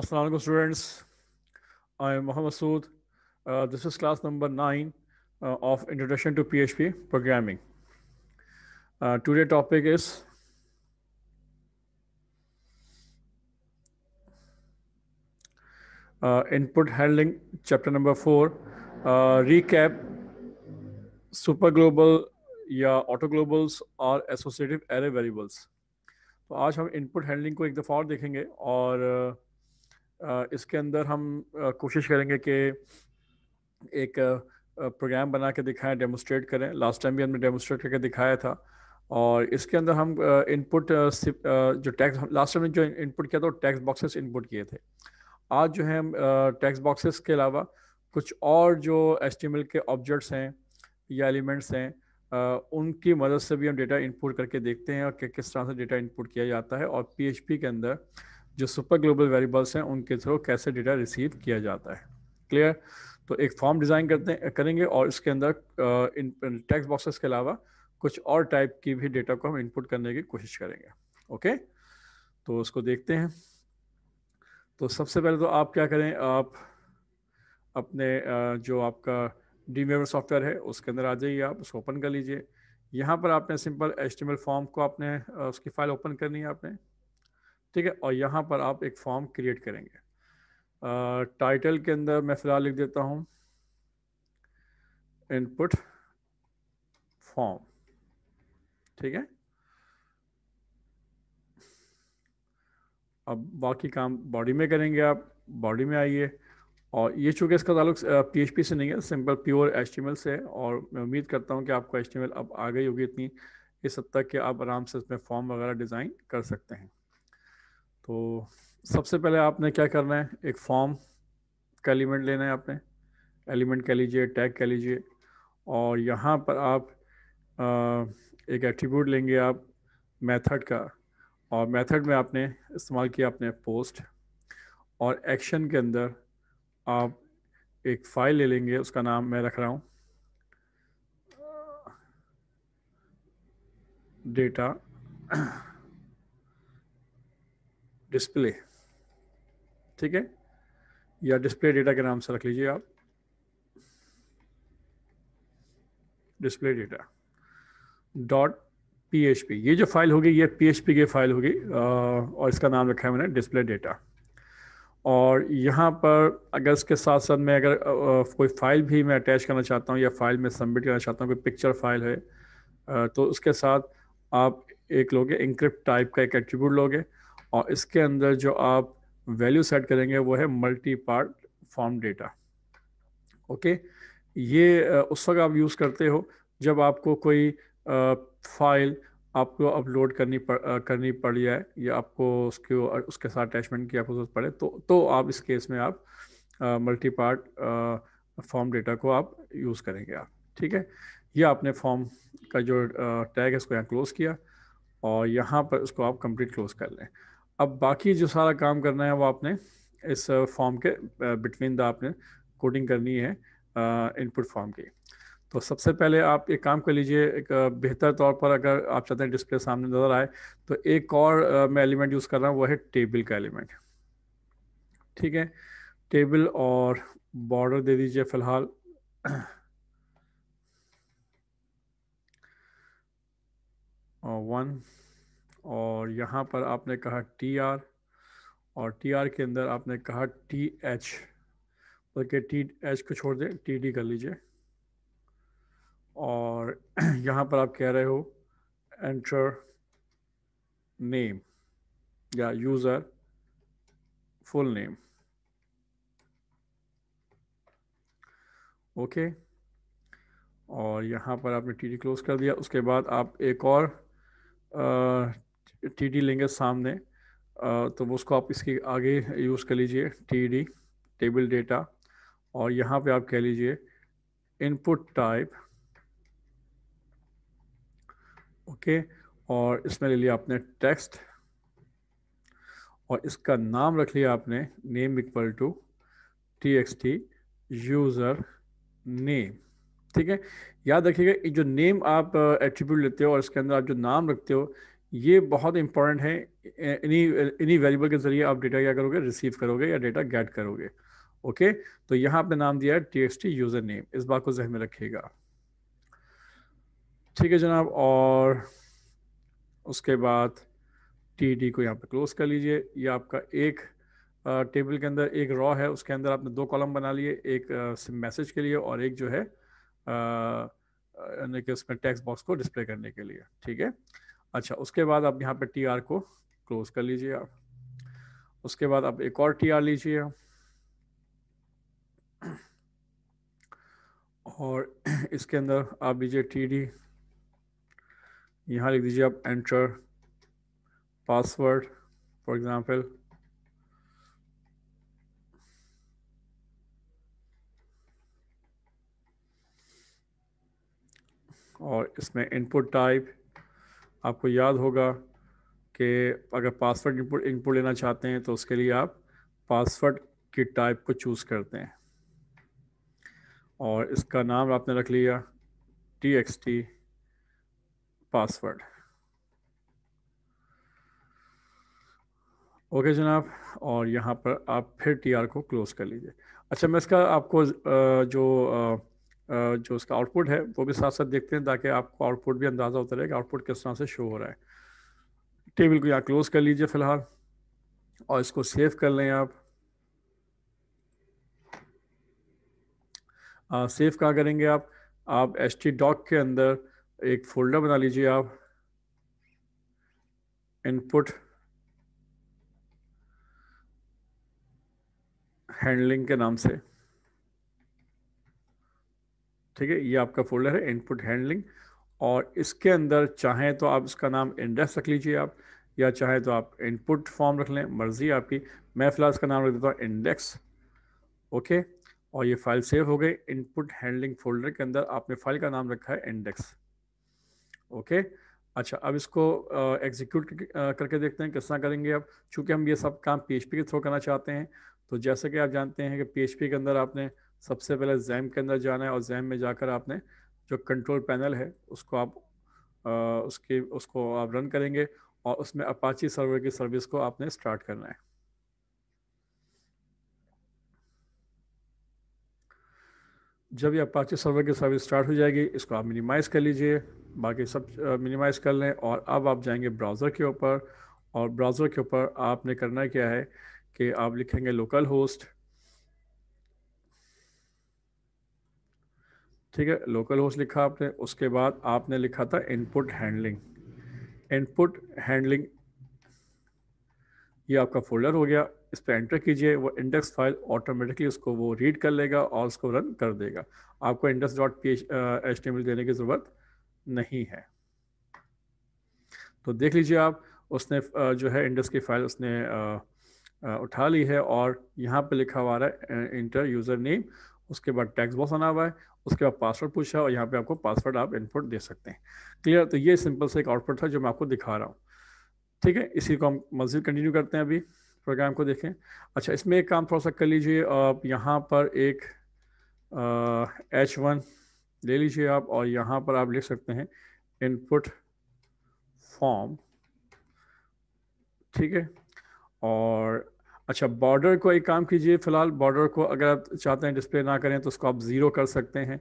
Assalamualaikum students. I am Mohammad Sood. Uh, this is class number nine uh, of Introduction to PHP Programming. Uh, today topic is uh, Input Handling, chapter number four. Uh, recap, superglobal या auto globals or Associative Array Variables. तो आज हम input handling को एक दफ़ा और देखेंगे और इसके अंदर हम कोशिश करेंगे कि एक प्रोग्राम बना के दिखाएं डेमोस्ट्रेट करें लास्ट टाइम भी हमने डेमोस्ट्रेट करके दिखाया था और इसके अंदर हम इनपुट जो टैक्स लास्ट टाइम जो इनपुट किया था वो टैक्स बॉक्सेस इनपुट किए थे आज जो है टैक्स बॉक्सेस के अलावा कुछ और जो एस के ऑब्जेक्ट्स हैं या एलिमेंट्स हैं उनकी मदद से भी हम डेटा इनपुट करके देखते हैं और कि किस तरह से डेटा इनपुट किया जाता है और पी के अंदर जो सुपर ग्लोबल वेरिएबल्स हैं उनके थ्रू कैसे डेटा रिसीव किया जाता है क्लियर तो एक फॉर्म डिज़ाइन करते करेंगे और इसके अंदर इन टेक्स्ट बॉक्सेस के अलावा कुछ और टाइप की भी डेटा को हम इनपुट करने की कोशिश करेंगे ओके तो उसको देखते हैं तो सबसे पहले तो आप क्या करें आप अपने जो आपका डी सॉफ्टवेयर है उसके अंदर आ जाइए आप उसको ओपन कर लीजिए यहाँ पर आपने सिंपल एस्टिमेट फॉर्म को आपने उसकी फ़ाइल ओपन करनी है आपने ठीक है और यहाँ पर आप एक फॉर्म क्रिएट करेंगे टाइटल के अंदर मैं फिलहाल लिख देता हूँ इनपुट फॉर्म ठीक है अब बाकी काम बॉडी में करेंगे आप बॉडी में आइए और ये चूंकि इसका ताल्लुक पी से नहीं है सिंपल प्योर एच से है और मैं उम्मीद करता हूँ कि आपको एच अब आ गई होगी इतनी इस हद तक कि आप आराम से इसमें फॉर्म वगैरह डिज़ाइन कर सकते हैं तो सबसे पहले आपने क्या करना है एक फॉर्म का एलिमेंट लेना है आपने एलिमेंट कह लीजिए टैग कह लीजिए और यहाँ पर आप आ, एक एट्रीब्यूट लेंगे आप मेथड का और मेथड में आपने इस्तेमाल किया आपने पोस्ट और एक्शन के अंदर आप एक फ़ाइल ले लेंगे उसका नाम मैं रख रहा हूँ डेटा डिस्प्ले ठीक है या डिस्प्ले डेटा के नाम से रख लीजिए आप display data dot P H P ये जो फाइल होगी ये पी एच पी की फाइल होगी और इसका नाम रखा है मैंने डिस्प्ले डेटा और यहाँ पर अगर इसके साथ साथ मैं अगर कोई फाइल भी मैं अटैच करना चाहता हूँ या फाइल में सबमिट करना चाहता हूँ कोई पिक्चर फाइल है तो उसके साथ आप एक लोगे इंक्रिप्ट टाइप का एक एट्रीब्यूट लोगे और इसके अंदर जो आप वैल्यू सेट करेंगे वो है multi part form data okay ये उस वक्त आप यूज़ करते हो जब आपको कोई फाइल आपको अपलोड करनी पड़ करनी पड़ जाए या आपको उसके उसके साथ अटैचमेंट की आपको जरूरत पड़े तो तो आप इस केस में आप मल्टी पार्ट फॉर्म डेटा को आप यूज़ करेंगे आप ठीक है ये आपने फॉर्म का जो टैग है इसको यहाँ क्लोज़ किया और यहाँ पर उसको आप कंप्लीट क्लोज़ कर लें अब बाकी जो सारा काम करना है वो आपने इस फॉर्म के बिटवीन द आपने कोडिंग करनी है इनपुट फॉर्म की तो सबसे पहले आप एक काम कर लीजिए एक बेहतर तौर पर अगर आप चाहते हैं डिस्प्ले सामने नज़र आए तो एक और मैं एलिमेंट यूज़ कर रहा हूँ वह है टेबल का एलिमेंट ठीक है टेबल और बॉर्डर दे दीजिए फिलहाल वन और यहाँ पर आपने कहा टी आर और टी आर के अंदर आपने कहा टी एच बल्कि टी एच को छोड़ दें टी डी कर लीजिए और यहाँ पर आप कह रहे हो एंटर नेम या यूज़र फुल नेम ओके और यहाँ पर आपने टी डी क्लोज कर दिया उसके बाद आप एक और टी डी लेंगे सामने तो उसको आप इसके आगे यूज़ कर लीजिए टी डी टेबल डेटा और यहाँ पे आप कह लीजिए इनपुट टाइप ओके और इसमें ले लिया आपने टेक्स्ट और इसका नाम रख लिया आपने name equal to T X T user name ठीक है याद रखिएगा जो नेम आप एट्रीब्यूट लेते हो और इसके अंदर आप जो नाम रखते हो ये बहुत इंपॉर्टेंट है इन्हीं इन्हीं वेरिएबल के जरिए आप डेटा क्या करोगे रिसीव करोगे या डेटा गेट करोगे ओके तो यहाँ आपने नाम दिया है टी यूज़र नेम इस बात को जहन में रखिएगा ठीक है जनाब और उसके बाद टी डी को यहाँ पे क्लोज कर लीजिए ये आपका एक टेबल के अंदर एक रॉ है उसके अंदर आपने दो कॉलम बना लिए एक मैसेज के लिए और एक जो है यानी कि उसमें टेक्स्ट बॉक्स को डिस्प्ले करने के लिए ठीक है अच्छा उसके बाद आप यहाँ पे टी आर को क्लोज कर लीजिए आप उसके बाद आप एक और टी आर लीजिए और इसके अंदर आप लीजिए टी डी यहाँ लिख दीजिए आप एंटर पासवर्ड फॉर एग्जांपल और इसमें इनपुट टाइप आपको याद होगा कि अगर पासवर्ड इनपुट इनपुट लेना चाहते हैं तो उसके लिए आप पासवर्ड की टाइप को चूज़ करते हैं और इसका नाम आपने रख लिया T X T password okay जनाब और यहाँ पर आप फिर टी आर को क्लोज़ कर लीजिए अच्छा मैं इसका आपको जो जो उसका आउटपुट है वो भी साथ साथ देखते हैं ताकि आपको आउटपुट भी अंदाज़ा होता कि आउटपुट किस तरह से शो हो रहा है टेबल को यहाँ क्लोज कर लीजिए फ़िलहाल और इसको सेव कर लें आप आ, सेव कहाँ करेंगे आप आप एस टी डॉक के अंदर एक फोल्डर बना लीजिए आप इनपुट हैंडलिंग के नाम से ठीक है ये आपका फोल्डर है इनपुट हैंडलिंग और इसके अंदर चाहें तो आप इसका नाम इंडेक्स रख लीजिए आप या चाहे तो आप इनपुट फॉर्म रख लें मर्ज़ी आपकी मैं फ़िलहाल इसका नाम रख देता हूँ इंडेक्स ओके और ये फाइल सेव हो गई इनपुट हैंडलिंग फोल्डर के अंदर आपने फाइल का नाम रखा है इंडेक्स ओके अच्छा अब इसको एग्जीक्यूट करके देखते हैं किस तरह करेंगे अब चूँकि हम ये सब काम पी के थ्रू करना चाहते हैं तो जैसे कि आप जानते हैं कि पी के अंदर आपने सबसे पहले जैम के अंदर जाना है और जैम में जाकर आपने जो कंट्रोल पैनल है उसको आप आ, उसके उसको आप रन करेंगे और उसमें अपाची सर्वर की सर्विस को आपने स्टार्ट करना है जब ये अपाची सर्वर की सर्विस स्टार्ट हो जाएगी इसको आप मिनिमाइज़ कर लीजिए बाकी सब मिनिमाइज़ कर लें और अब आप जाएंगे ब्राउज़र के ऊपर और ब्राउज़र के ऊपर आपने करना क्या है कि आप लिखेंगे लोकल होस्ट ठीक है लोकल होस्ट लिखा आपने उसके बाद आपने लिखा था इनपुट हैंडलिंग इनपुट हैंडलिंग ये आपका फोल्डर हो गया इस पर एंटर कीजिए वो इंडेक्स फाइल ऑटोमेटिकली उसको वो रीड कर लेगा और उसको रन कर देगा आपको इंडेक्स डॉट पी एच देने की ज़रूरत नहीं है तो देख लीजिए आप उसने जो है इंडेक्स की फाइल उसने उठा ली है और यहाँ पे लिखा हुआ है इंटर यूज़र नेम उसके बाद टैक्स बॉक्स बना हुआ है उसके बाद पासवर्ड पूछा और यहाँ पे आपको पासवर्ड आप इनपुट दे सकते हैं क्लियर तो ये सिंपल से एक आउटपुट था जो मैं आपको दिखा रहा हूँ ठीक है इसी को हम मजीद कंटिन्यू करते हैं अभी प्रोग्राम को देखें अच्छा इसमें एक काम थोड़ा सा कर लीजिए आप यहाँ पर एक एच वन ले लीजिए आप और यहाँ पर आप लिख सकते हैं इनपुट फॉर्म ठीक है और अच्छा बॉर्डर को एक काम कीजिए फिलहाल बॉर्डर को अगर आप चाहते हैं डिस्प्ले ना करें तो उसको आप ज़ीरो कर सकते हैं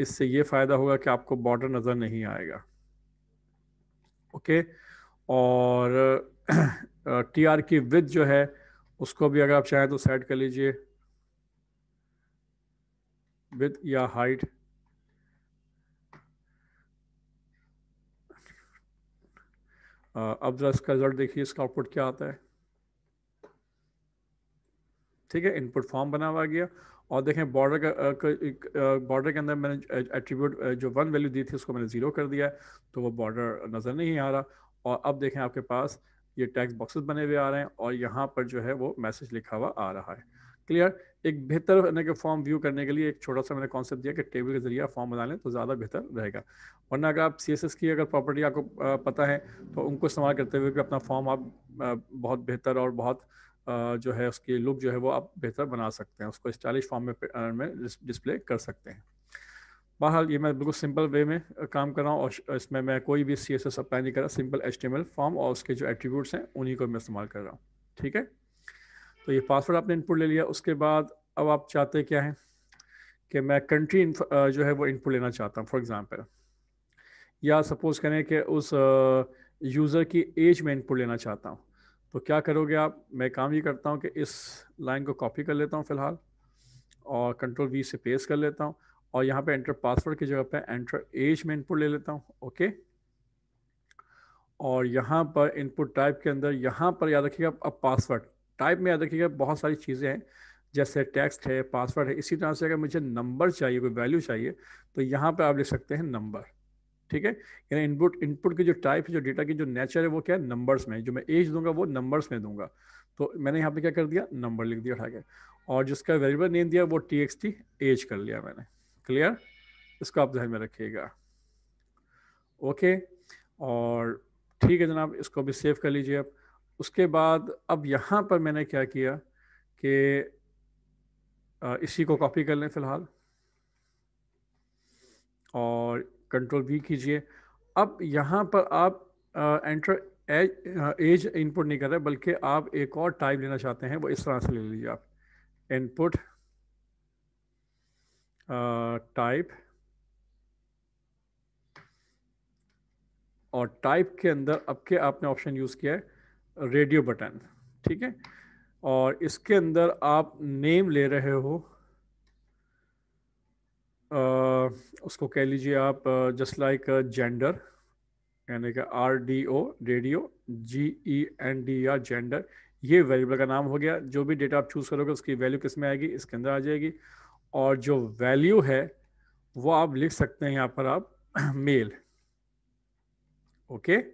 इससे ये फ़ायदा होगा कि आपको बॉर्डर नज़र नहीं आएगा ओके और टी आर की विथ जो है उसको भी अगर आप चाहें तो सेट कर लीजिए विथ या हाइट अब जरा इसका रिजल्ट देखिए इसका आउटपुट क्या आता है ठीक है इनपुट फॉर्म बना हुआ गया और देखें बॉर्डर का बॉर्डर के अंदर मैंने एट्रीब्यूट जो वन वैल्यू दी थी उसको मैंने ज़ीरो कर दिया तो वो बॉर्डर नज़र नहीं आ रहा और अब देखें आपके पास ये टैक्स बॉक्सेस बने हुए आ रहे हैं और यहाँ पर जो है वो मैसेज लिखा हुआ आ रहा है क्लियर एक बेहतर फॉर्म व्यू करने के लिए एक छोटा सा मैंने कॉन्सेप्ट दिया कि टेबल के जरिए फॉर्म बना लें तो ज़्यादा बेहतर रहेगा वरना अगर आप सी की अगर प्रॉपर्टी आपको पता है तो उनको इस्तेमाल करते हुए भी अपना फॉर्म आप बहुत बेहतर और बहुत जो है उसकी लुक जो है वो आप बेहतर बना सकते हैं उसको स्टाइलिश फॉर्म में में डिस्प्ले कर सकते हैं बहरहाल ये मैं बिल्कुल सिंपल वे में काम कर रहा हूँ और इसमें मैं कोई भी सी एस एस अप्लाई नहीं कर रहा सिंपल एच फॉर्म और उसके जो एट्रीब्यूट्स हैं उन्हीं को मैं इस्तेमाल कर रहा हूँ ठीक है तो ये पासवर्ड आपने इनपुट ले लिया उसके बाद अब आप चाहते क्या है कि मैं कंट्री जो है वो इनपुट लेना चाहता हूँ फॉर एग्ज़ाम्पल या सपोज़ करें कि उस यूज़र की एज में इनपुट लेना चाहता हूँ तो क्या करोगे आप मैं काम ये करता हूँ कि इस लाइन को कॉपी कर लेता हूँ फ़िलहाल और कंट्रोल वी से पेस्ट कर लेता हूँ और यहाँ पे एंटर पासवर्ड की जगह पे एंटर एज में इनपुट ले लेता हूँ ओके और यहाँ पर इनपुट टाइप के अंदर यहाँ पर याद रखिएगा अब पासवर्ड टाइप में याद रखिएगा बहुत सारी चीज़ें हैं जैसे टेक्स्ट है पासवर्ड है इसी तरह से अगर मुझे नंबर चाहिए कोई वैल्यू चाहिए तो यहाँ पर आप लिख सकते हैं नंबर ठीक है यानी इनपुट इनपुट की जो टाइप है जो डेटा की जो नेचर है वो क्या है नंबर्स में जो मैं एज दूंगा वो नंबर्स में दूंगा तो मैंने यहाँ पे क्या कर दिया नंबर लिख दिया उठा के और जिसका वेरिएबल नेम दिया वो टी एक्स टी एज कर लिया मैंने क्लियर इसको आप ध्यान में रखिएगा ओके और ठीक है जनाब इसको भी सेव कर लीजिए आप उसके बाद अब यहाँ पर मैंने क्या किया कि इसी को कॉपी कर लें फिलहाल और कंट्रोल वी कीजिए अब यहाँ पर आप एंटर एज एज इनपुट नहीं कर रहे बल्कि आप एक और टाइप लेना चाहते हैं वो इस तरह से ले लीजिए आप इनपुट टाइप और टाइप के अंदर अब के आपने ऑप्शन यूज़ किया है रेडियो बटन ठीक है और इसके अंदर आप नेम ले रहे हो उसको कह लीजिए आप जस्ट लाइक जेंडर यानी कि R D O radio G E N D R gender ये वेरिएबल का नाम हो गया जो भी डेटा आप चूज़ करोगे उसकी वैल्यू किस में आएगी इसके अंदर आ जाएगी और जो वैल्यू है वो आप लिख सकते हैं यहाँ पर आप मेल ओके okay?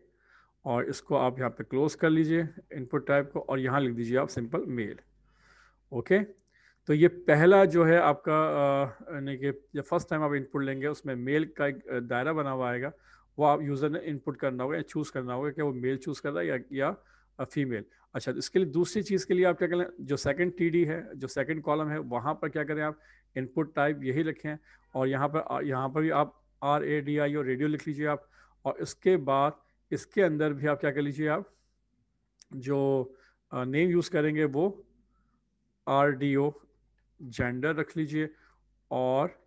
और इसको आप यहाँ पे क्लोज कर लीजिए इनपुट टाइप को और यहाँ लिख दीजिए आप सिंपल मेल ओके okay? तो ये पहला जो है आपका यानी कि फर्स्ट टाइम आप इनपुट लेंगे उसमें मेल का एक दायरा बना हुआ आएगा वो आप यूज़र ने इनपुट करना होगा या चूज़ करना होगा कि वो मेल चूज़ कर रहा है या या फीमेल अच्छा तो इसके लिए दूसरी चीज़ के लिए आप क्या करें जो सेकंड टीडी है जो सेकंड कॉलम है वहाँ पर क्या करें आप इनपुट टाइप यही लिखें और यहाँ पर यहाँ पर भी आप आर ए डी आई और रेडियो लिख लीजिए आप और इसके बाद इसके अंदर भी आप क्या कर लीजिए आप जो नेम यूज़ करेंगे वो आर डी ओ जेंडर रख लीजिए और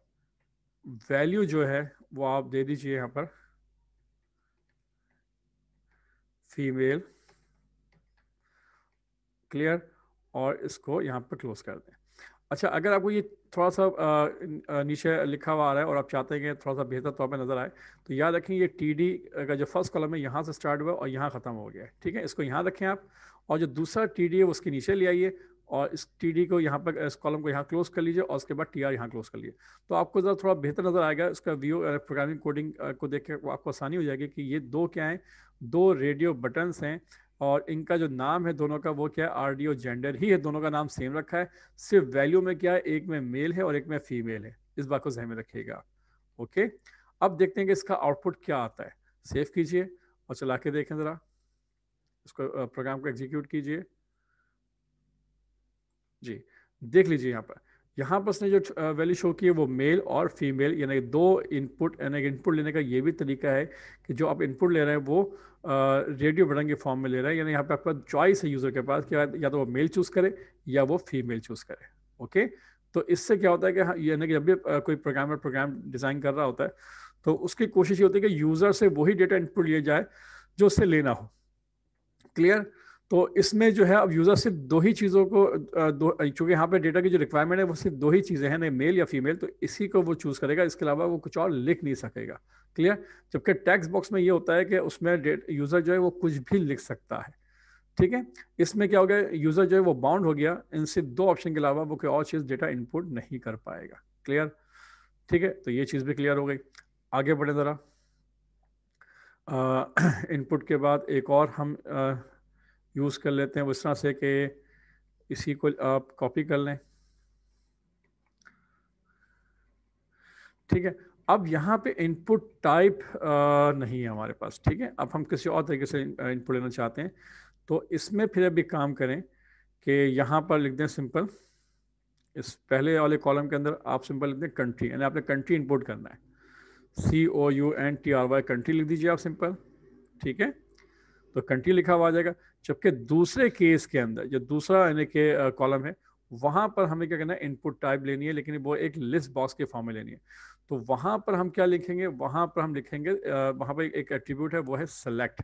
वैल्यू जो है वो आप दे दीजिए यहां पर फीमेल क्लियर और इसको यहाँ पर क्लोज कर दें अच्छा अगर आपको ये थोड़ा सा नीचे लिखा हुआ आ रहा है और आप चाहते हैं कि थोड़ा सा बेहतर तौर पर नज़र आए तो याद रखें ये टी डी का जो फर्स्ट कॉलम है यहाँ से स्टार्ट हुआ और यहाँ ख़त्म हो गया है ठीक है इसको यहाँ रखें आप और जो दूसरा टी डी है उसके नीचे ले आइए और इस टी को यहाँ पर इस कॉलम को यहाँ क्लोज कर लीजिए और उसके बाद टी आर यहाँ क्लोज कर लीजिए तो आपको ज़रा थोड़ा बेहतर नज़र आएगा उसका व्यू प्रोग्रामिंग कोडिंग को देख के आपको आसानी हो जाएगी कि ये दो क्या हैं दो रेडियो बटन्स हैं और इनका जो नाम है दोनों का वो क्या है आर डी ओ जेंडर ही है दोनों का नाम सेम रखा है सिर्फ वैल्यू में क्या है एक में मेल है और एक में फीमेल है इस बात को जहन में रखिएगा ओके अब देखते हैं कि इसका आउटपुट क्या आता है सेव कीजिए और चला के देखें ज़रा इसको प्रोग्राम को एग्जीक्यूट कीजिए जी देख लीजिए यहाँ पर यहाँ पर उसने जो वैल्यू शो की है वो मेल और फीमेल यानी दो इनपुट यानी इनपुट लेने का ये भी तरीका है कि जो आप इनपुट ले रहे हैं वो रेडियो बटन के फॉर्म में ले रहे हैं यानी यहाँ पे आपका चॉइस है यूज़र के पास कि या तो वो मेल चूज़ करे या वो फीमेल चूज़ करे ओके तो इससे क्या होता है कि हाँ, यानी कि जब भी कोई प्रोग्रामर प्रोग्राम डिज़ाइन कर रहा होता है तो उसकी कोशिश ये होती है कि यूज़र से वही डेटा इनपुट लिया जाए जो उससे लेना हो क्लियर तो इसमें जो है अब यूज़र सिर्फ दो ही चीज़ों को चूंकि यहाँ पे डेटा की जो रिक्वायरमेंट है वो सिर्फ दो ही चीज़ें हैं ना मेल या फीमेल तो इसी को वो चूज़ करेगा इसके अलावा वो कुछ और लिख नहीं सकेगा क्लियर जबकि टेक्स्ट बॉक्स में ये होता है कि उसमें यूज़र जो है वो कुछ भी लिख सकता है ठीक है इसमें क्या हो गया यूज़र जो है वो बाउंड हो गया इन सिर्फ दो ऑप्शन के अलावा वो कोई और चीज़ डेटा इनपुट नहीं कर पाएगा क्लियर ठीक है तो ये चीज़ भी क्लियर हो गई आगे बढ़े ज़रा इनपुट के बाद एक और हम आ, यूज़ कर लेते हैं उस तरह से कि इसी को आप कॉपी कर लें ठीक है अब यहाँ पे इनपुट टाइप नहीं है हमारे पास ठीक है अब हम किसी और तरीके से इनपुट लेना चाहते हैं तो इसमें फिर अभी काम करें कि यहाँ पर लिख दें सिंपल इस पहले वाले कॉलम के अंदर आप सिंपल लिख दें कंट्री यानी आपने कंट्री इनपुट करना है C O U N T R Y country लिख दीजिए आप सिंपल ठीक है तो कंट्री लिखा हुआ आ जाएगा जबकि दूसरे केस के अंदर जो दूसरा यानी कि कॉलम है वहां पर हमें क्या करना है इनपुट टाइप लेनी है लेकिन वो एक लिस्ट बॉक्स के फॉर्म में लेनी है तो वहां पर हम क्या लिखेंगे वहां पर हम लिखेंगे वहां पर एक एट्रीब्यूट है वो है सेलेक्ट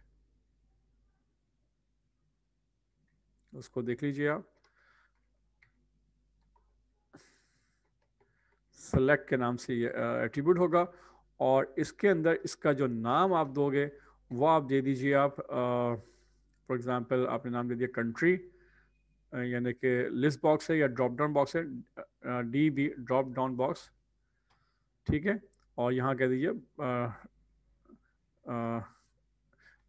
उसको देख लीजिए आप सेलेक्ट के नाम से ये एट्रीब्यूट होगा और इसके अंदर इसका जो नाम आप दोगे वो आप दे दीजिए आप फॉर एग्जांपल आपने नाम दे दिया कंट्री यानी कि लिस्ट बॉक्स है या ड्रॉप डाउन बॉक्स है D B drop down box ठीक है और यहाँ कह दीजिए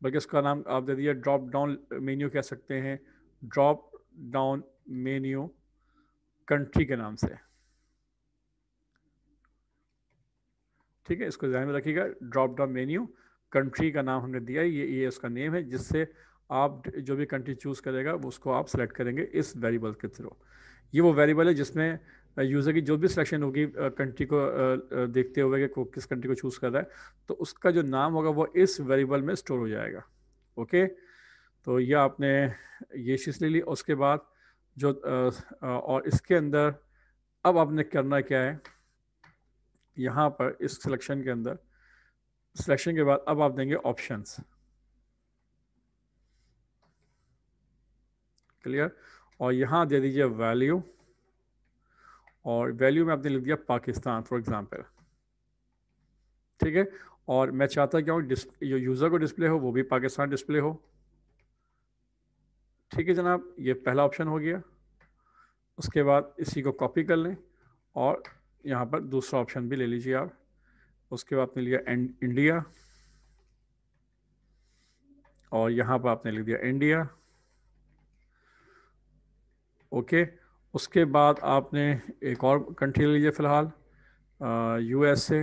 बल्कि उसका नाम आप दे दीजिए ड्रॉप डाउन मेन्यू कह सकते हैं ड्रॉप डाउन मेन्यू कंट्री के नाम से ठीक है इसको ध्यान में रखिएगा ड्रॉप डाउन मेन्यू कंट्री का नाम हमने दिया ये ये उसका नेम है जिससे आप जो भी कंट्री चूज़ करेगा उसको आप सेलेक्ट करेंगे इस वेरिएबल के थ्रू ये वो वेरिएबल है जिसमें यूज़र की जो भी सिलेक्शन होगी कंट्री को देखते हुए कि किस कंट्री को चूज़ कर रहा है तो उसका जो नाम होगा वो इस वेरिएबल में स्टोर हो जाएगा ओके तो ये आपने ये चीज़ ले ली उसके बाद जो और इसके अंदर अब आपने करना क्या है यहाँ पर इस सिलेक्शन के अंदर सिलेक्शन के बाद अब आप देंगे ऑप्शंस क्लियर और यहाँ दे दीजिए वैल्यू और वैल्यू में आपने लिख दिया पाकिस्तान फॉर एग्जांपल ठीक है और मैं चाहता क्या हूँ जो यूज़र को डिस्प्ले हो वो भी पाकिस्तान डिस्प्ले हो ठीक है जनाब ये पहला ऑप्शन हो गया उसके बाद इसी को कॉपी कर लें और यहाँ पर दूसरा ऑप्शन भी ले लीजिए आप उसके बाद आपने लिया इंडिया और यहां पर आपने लिख दिया इंडिया ओके उसके बाद आपने एक और कंट्री लीजिए फ़िलहाल यूएसए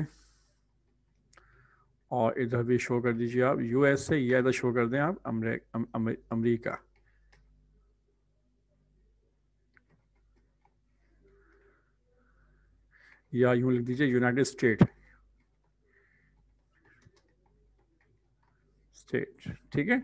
और इधर भी शो कर दीजिए आप यूएसए या इधर शो कर दें आप अमेरिका अमरीका या यूं लिख दीजिए यूनाइटेड स्टेट स्टेट ठीक है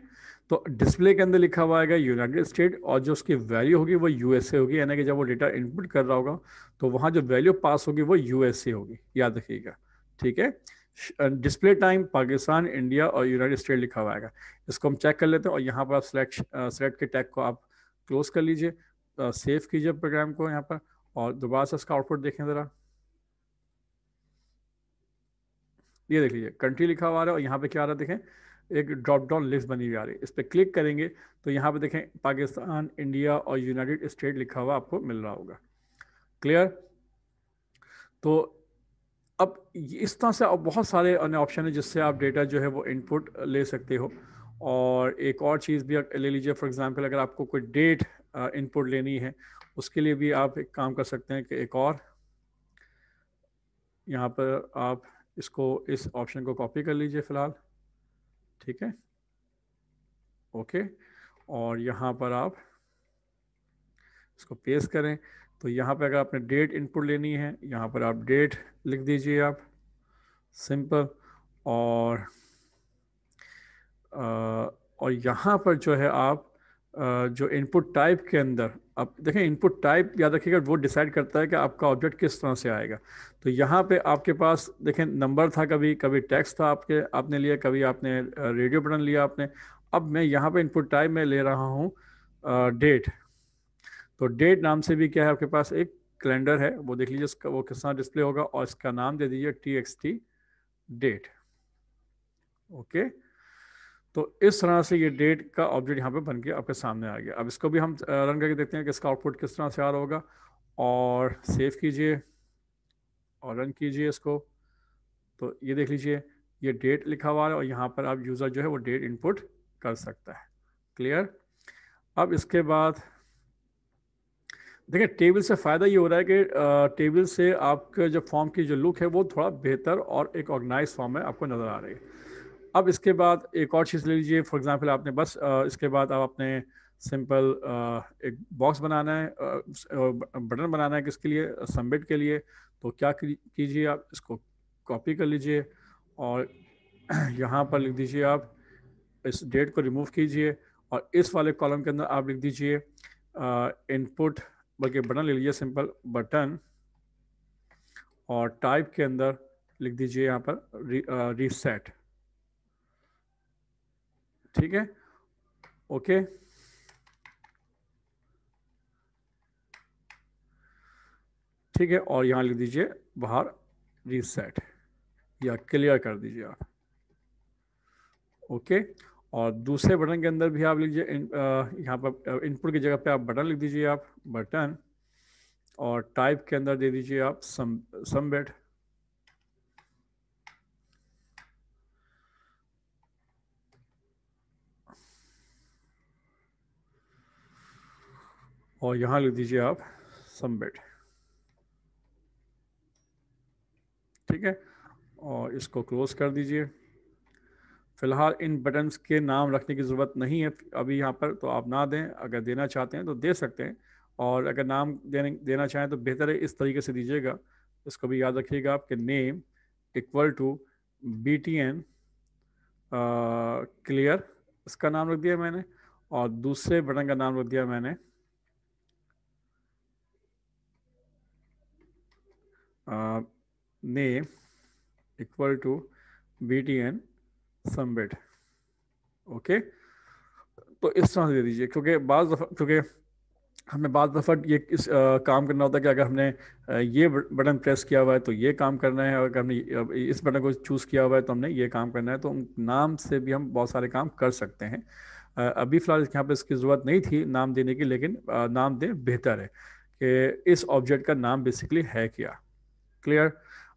तो डिस्प्ले के अंदर लिखा हुआ आएगा यूनाइटेड स्टेट और जो उसकी वैल्यू होगी वो यूएसए होगी यानी कि जब वो डेटा इनपुट कर रहा होगा तो वहां जो वैल्यू पास होगी वो यूएसए होगी याद रखिएगा ठीक है डिस्प्ले टाइम पाकिस्तान इंडिया और यूनाइटेड स्टेट लिखा हुआ आएगा इसको हम चेक कर लेते हैं और यहाँ पर आप सिलेक्ट सिलेक्ट के टैग को आप क्लोज कर लीजिए सेव कीजिए प्रोग्राम को यहाँ पर और दोबारा से इसका आउटपुट देखें ज़रा ये देख लीजिए कंट्री लिखा हुआ आ रहा है और यहाँ पे क्या आ रहा है देखें एक ड्रॉप डाउन लिस्ट बनी हुई आ रही है इस पर क्लिक करेंगे तो यहाँ पे देखें पाकिस्तान इंडिया और यूनाइटेड स्टेट लिखा हुआ आपको मिल रहा होगा क्लियर तो अब इस तरह से अब बहुत सारे अन्य ऑप्शन है जिससे आप डेटा जो है वो इनपुट ले सकते हो और एक और चीज़ भी ले लीजिए फॉर एग्जांपल अगर आपको कोई डेट इनपुट लेनी है उसके लिए भी आप एक काम कर सकते हैं कि एक और यहाँ पर आप इसको इस ऑप्शन को कॉपी कर लीजिए फ़िलहाल ठीक है ओके और यहाँ पर आप इसको पेस्ट करें तो यहाँ पर अगर आपने डेट इनपुट लेनी है यहाँ पर आप डेट लिख दीजिए आप सिंपल और आ, और यहाँ पर जो है आप जो इनपुट टाइप के अंदर आप देखें इनपुट टाइप याद रखिएगा वो डिसाइड करता है कि आपका ऑब्जेक्ट किस तरह से आएगा तो यहाँ पे आपके पास देखें नंबर था कभी कभी टेक्स्ट था आपके आपने लिया कभी आपने रेडियो बटन लिया आपने अब मैं यहाँ पे इनपुट टाइप में ले रहा हूँ डेट तो डेट नाम से भी क्या है आपके पास एक कैलेंडर है वो देख लीजिए उसका वो किस तरह डिस्प्ले होगा और इसका नाम दे दीजिए T X T date okay okay? तो इस तरह से ये डेट का ऑब्जेक्ट यहाँ पे बन के आपके सामने आ गया अब इसको भी हम रन करके देखते हैं कि इसका आउटपुट किस तरह से आ रहा होगा और सेव कीजिए और रन कीजिए इसको तो ये देख लीजिए ये डेट लिखा हुआ है और यहाँ पर आप यूज़र जो है वो डेट इनपुट कर सकता है क्लियर अब इसके बाद देखिए टेबल से फ़ायदा ये हो रहा है कि टेबल से आपके जो फॉर्म की जो लुक है वो थोड़ा बेहतर और एक ऑर्गेनाइज फॉर्म में आपको नज़र आ रही है अब इसके बाद एक और चीज़ ले लीजिए फॉर एग्जांपल आपने बस इसके बाद आप अपने सिंपल एक बॉक्स बनाना है बटन बनाना है किसके लिए सबमिट के लिए तो क्या कीजिए आप इसको कॉपी कर लीजिए और यहाँ पर लिख दीजिए आप इस डेट को रिमूव कीजिए और इस वाले कॉलम के अंदर आप लिख दीजिए इनपुट बल्कि बटन ले लीजिए सिंपल बटन और टाइप के अंदर लिख दीजिए यहाँ पर रीसेट ठीक है ओके ठीक है और यहां लिख दीजिए बाहर रीसेट या क्लियर कर दीजिए आप ओके और दूसरे बटन के अंदर भी आप लिख दीजिए यहाँ पर इनपुट की जगह पे आप बटन लिख दीजिए आप बटन और टाइप के अंदर दे दीजिए आप सम सम और यहाँ लिख दीजिए आप सबमिट ठीक है और इसको क्लोज कर दीजिए फिलहाल इन बटन्स के नाम रखने की ज़रूरत नहीं है अभी यहाँ पर तो आप ना दें अगर देना चाहते हैं तो दे सकते हैं और अगर नाम देने देना चाहें तो बेहतर है इस तरीके से दीजिएगा इसको भी याद रखिएगा आपके name equal to B T N clear इसका नाम रख दिया मैंने और दूसरे बटन का नाम रख दिया मैंने uh, name equal to btn submit okay तो इस तरह से दे दीजिए क्योंकि बाद क्योंकि हमें बाद दफ़ा ये इस आ, uh, काम करना होता है कि अगर हमने uh, ये बटन प्रेस किया हुआ है तो ये काम करना है अगर हमने इस बटन को चूज़ किया हुआ है तो हमने ये काम करना है तो नाम से भी हम बहुत सारे काम कर सकते हैं आ, अभी फ़िलहाल यहाँ पर इसकी ज़रूरत नहीं थी नाम देने की लेकिन आ, uh, नाम दें बेहतर है कि इस ऑब्जेक्ट का नाम बेसिकली है क्या क्लियर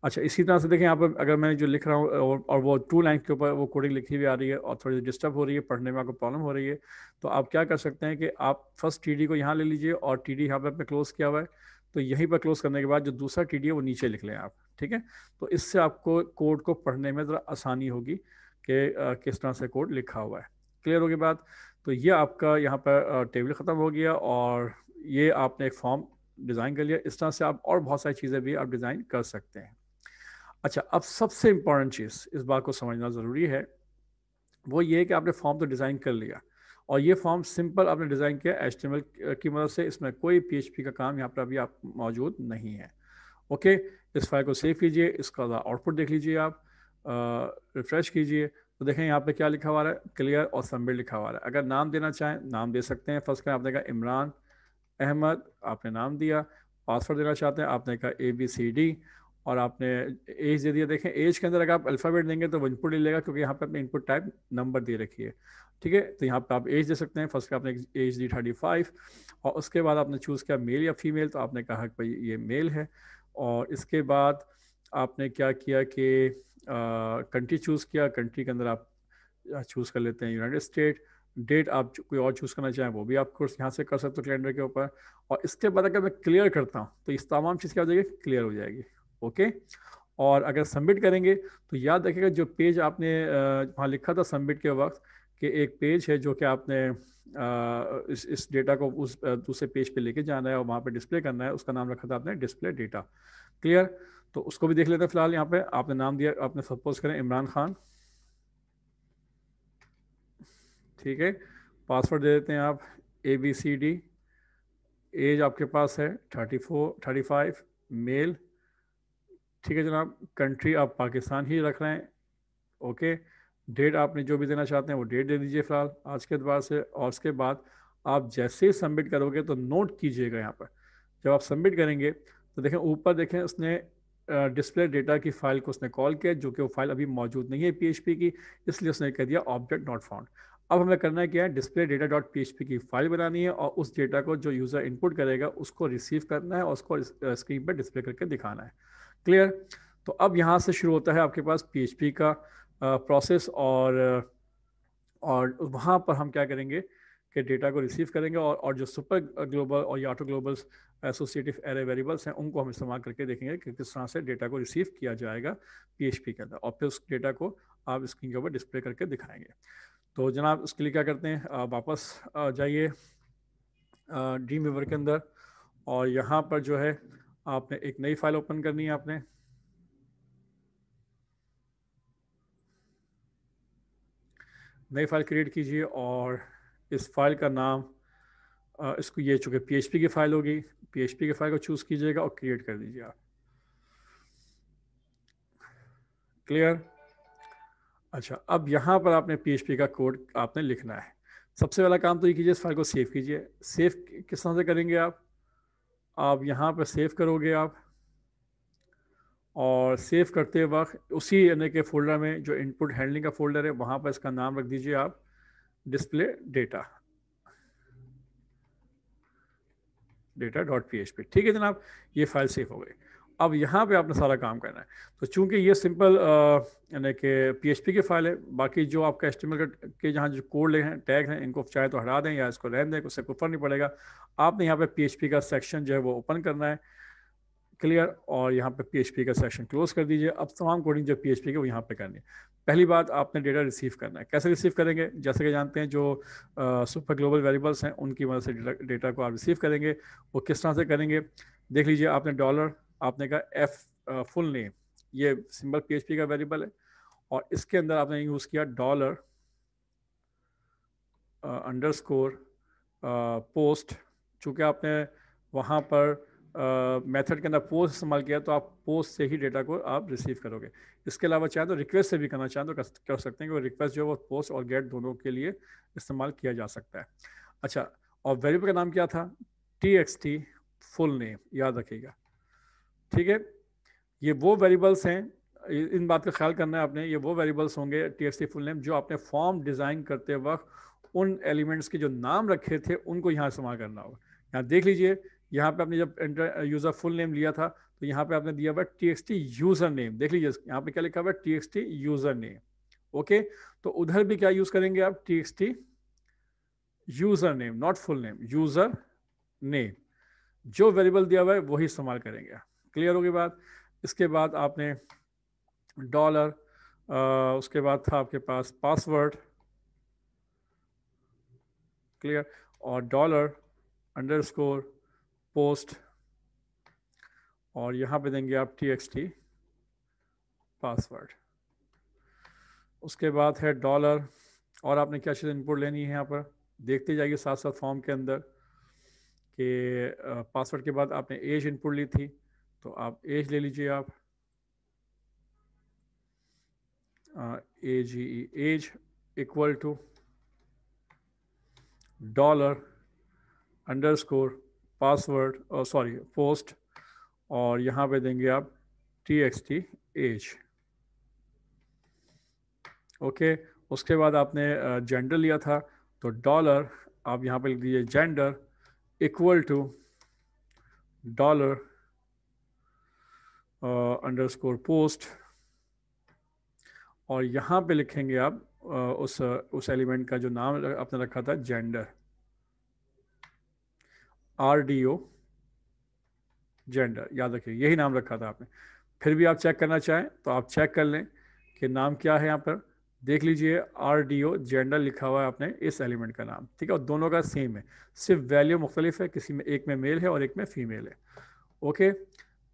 अच्छा इसी तरह से देखें यहाँ पर अगर मैं जो लिख रहा हूँ और वो टू लाइन के ऊपर वो कोडिंग लिखी हुई आ रही है और थोड़ी डिस्टर्ब हो रही है पढ़ने में आपको प्रॉब्लम हो रही है तो आप क्या कर सकते हैं कि आप फर्स्ट टी को यहाँ ले लीजिए और टी डी यहाँ पर क्लोज किया हुआ है तो यहीं पर क्लोज करने के बाद जो दूसरा टी डी है वो नीचे लिख लें आप ठीक है तो इससे आपको कोड को पढ़ने में ज़रा आसानी होगी कि किस तरह से कोड लिखा हुआ है क्लियर होगी बात तो ये आपका यहाँ पर टेबल ख़त्म हो गया और ये आपने एक फॉर्म डिज़ाइन कर लिया इस तरह से आप और बहुत सारी चीज़ें भी आप डिज़ाइन कर सकते हैं अच्छा अब सबसे इम्पॉर्टेंट चीज़ इस बात को समझना ज़रूरी है वो ये है कि आपने फॉर्म तो डिज़ाइन कर लिया और ये फॉर्म सिंपल आपने डिज़ाइन किया एच की मदद से इसमें कोई पी का काम यहाँ पर अभी आप मौजूद नहीं है ओके इस फाइल को सेव कीजिए इसका आउटपुट देख लीजिए आप रिफ्रेश कीजिए तो देखें यहाँ पे क्या लिखा हुआ है क्लियर और सबमिट लिखा हुआ है अगर नाम देना चाहें नाम दे सकते हैं फर्स्ट करें आपने कहा इमरान अहमद आपने नाम दिया पासवर्ड देना चाहते हैं आपने कहा ए बी सी डी और आपने एज दे दिया देखें एज के अंदर अगर आप अल्फ़ाबेट देंगे तो इनपुट ले लेगा क्योंकि यहाँ पे अपने इनपुट टाइप नंबर दे रखी है ठीक है तो यहाँ पे आप एज दे सकते हैं फर्स्ट आपने एज दी थर्टी फाइव और उसके बाद आपने चूज़ किया मेल या फीमेल तो आपने कहा कि भाई ये मेल है और इसके बाद आपने क्या किया कि कंट्री चूज़ किया कंट्री के अंदर आप चूज़ कर लेते हैं यूनाइटेड स्टेट डेट आप कोई और चूज़ करना चाहें वो भी आप कोर्स यहाँ से कर सकते हो कैलेंडर के ऊपर और इसके बाद अगर मैं क्लियर करता हूँ तो इस तमाम चीज़ क्या हो जाएगी क्लियर हो जाएगी ओके और अगर सबमिट करेंगे तो याद रखेगा जो पेज आपने वहाँ लिखा था सबमिट के वक्त कि एक पेज है जो कि आपने इस इस डेटा को उस दूसरे पेज पे लेके जाना है और वहाँ पे डिस्प्ले करना है उसका नाम रखा था आपने डिस्प्ले डेटा क्लियर तो उसको भी देख लेते हैं फिलहाल यहाँ पे आपने नाम दिया आपने सपोज करें इमरान खान ठीक है पासवर्ड दे देते हैं आप A B C D age आपके पास है thirty four thirty five male ठीक है जनाब कंट्री आप पाकिस्तान ही रख रहे हैं ओके डेट आपने जो भी देना चाहते हैं वो डेट दे दीजिए फिलहाल आज के अतबार से और उसके बाद आप जैसे ही सबमिट करोगे तो नोट कीजिएगा यहाँ पर जब आप सबमिट करेंगे तो देखें ऊपर देखें उसने डिस्प्ले डेटा की फाइल को उसने कॉल किया जो कि वो फाइल अभी मौजूद नहीं है पीएचपी की इसलिए उसने कह दिया ऑब्जेक्ट नॉट फाउंड अब हमें करना क्या है डिस्प्ले डेटा डॉट पी की फाइल बनानी है और उस डेटा को जो यूज़र इनपुट करेगा उसको रिसीव करना है और उसको स्क्रीन uh, पर डिस्प्ले करके दिखाना है क्लियर तो अब यहाँ से शुरू होता है आपके पास पी का प्रोसेस uh, और uh, और वहाँ पर हम क्या करेंगे कि डेटा को रिसीव करेंगे और और जो सुपर ग्लोबल और याटो ग्लोबल एसोसिएटिव एरे वेरिएबल्स हैं उनको हम इस्तेमाल करके देखेंगे कि किस तरह से डेटा को रिसीव किया जाएगा पीएचपी के अंदर और फिर उस डेटा को आप स्क्रीन के ऊपर डिस्प्ले करके दिखाएंगे तो जनाब उसके लिए क्या करते हैं वापस जाइए ड्रीम वीवर के अंदर और यहाँ पर जो है आपने एक नई फाइल ओपन करनी है आपने नई फाइल क्रिएट कीजिए और इस फाइल का नाम इसको ये चूँकि पीएचपी की फाइल होगी पीएचपी की फाइल को चूज़ कीजिएगा और क्रिएट कर दीजिए आप क्लियर अच्छा अब यहाँ पर आपने पी का कोड आपने लिखना है सबसे पहला काम तो ये कीजिए इस फाइल को सेव कीजिए सेव किस तरह से करेंगे आप आप यहाँ पर सेव करोगे आप और सेव करते वक्त उसी यानी के फोल्डर में जो इनपुट हैंडलिंग का फोल्डर है वहाँ पर इसका नाम रख दीजिए आप display data data dot P ठीक है जनाब ये फाइल सेव हो गई अब यहाँ पे आपने सारा काम करना है तो चूंकि ये सिंपल यानी कि पीएचपी की फाइल है बाकी जो आपका एस्टिमेल के जहाँ जो कोड हैं टैग हैं इनको चाहे तो हटा दें या इसको रहन दें उससे कोई फर्क नहीं पड़ेगा आपने यहाँ पे पीएचपी का सेक्शन जो है वो ओपन करना है क्लियर और यहाँ पे पीएचपी का सेक्शन क्लोज कर दीजिए अब तमाम कोडिंग जो पी के वो यहाँ पे करनी है पहली बात आपने डेटा रिसीव करना है कैसे रिसीव करेंगे जैसे कि जानते हैं जो सुपर ग्लोबल वेरिएबल्स हैं उनकी मदद से डेटा को आप रिसीव करेंगे वो किस तरह से करेंगे देख लीजिए आपने डॉलर आपने कहा एफ फुल नेम ये सिंबल पी का वेरिएबल है और इसके अंदर आपने यूज़ किया डॉलर अंडर स्कोर पोस्ट चूँकि आपने वहाँ पर मेथड uh, के अंदर पोस्ट इस्तेमाल किया तो आप पोस्ट से ही डेटा को आप रिसीव करोगे इसके अलावा चाहें तो रिक्वेस्ट से भी करना चाहें तो कर सकते हैं कि रिक्वेस्ट जो है वो पोस्ट और गेट दोनों के लिए इस्तेमाल किया जा सकता है अच्छा और वेरिएबल का नाम क्या था T X T full name याद रखिएगा ठीक है ये वो वेरिएबल्स हैं इन बात का ख्याल करना है आपने ये वो वेरिएबल्स होंगे टी फुल नेम जो आपने फॉर्म डिज़ाइन करते वक्त उन एलिमेंट्स के जो नाम रखे थे उनको यहाँ इस्तेमाल करना होगा यहाँ देख लीजिए यहाँ पे आपने जब एंटर यूज़र फुल नेम लिया था तो यहाँ पे आपने दिया हुआ T X T user name देख लीजिए यहाँ पे क्या लिखा हुआ है T S T user name okay तो उधर भी क्या यूज़ करेंगे आप T X T user name not full name user name जो वेरिएबल दिया हुआ है वही इस्तेमाल करेंगे आप क्लियर होगी बात इसके बाद आपने डॉलर उसके बाद था आपके पास पासवर्ड क्लियर और डॉलर अंडरस्कोर पोस्ट और यहाँ पे देंगे आप टी एक्स टी पासवर्ड उसके बाद है डॉलर और आपने क्या चीज़ इनपुट लेनी है यहाँ पर देखते जाइए साथ साथ फॉर्म के अंदर कि पासवर्ड के बाद आपने एज इनपुट ली थी तो आप एज ले लीजिए आप A G E age equal to dollar underscore password और सॉरी पोस्ट और यहां पे देंगे आप T X T age okay उसके बाद आपने जेंडर लिया था तो डॉलर आप यहां पे लिख दीजिए gender equal to dollar underscore post और यहां पे लिखेंगे आप uh, उस उस एलिमेंट का जो नाम आपने रखा था gender R D O gender याद रखिए यही नाम रखा था आपने फिर भी आप चेक करना चाहें तो आप चेक कर लें कि नाम क्या है यहां पर देख लीजिए आर डी ओ जेंडर लिखा हुआ है आपने इस एलिमेंट का नाम ठीक है और दोनों का सेम है सिर्फ वैल्यू मुख्तलिफ है किसी में एक में मेल है और एक में फीमेल है ओके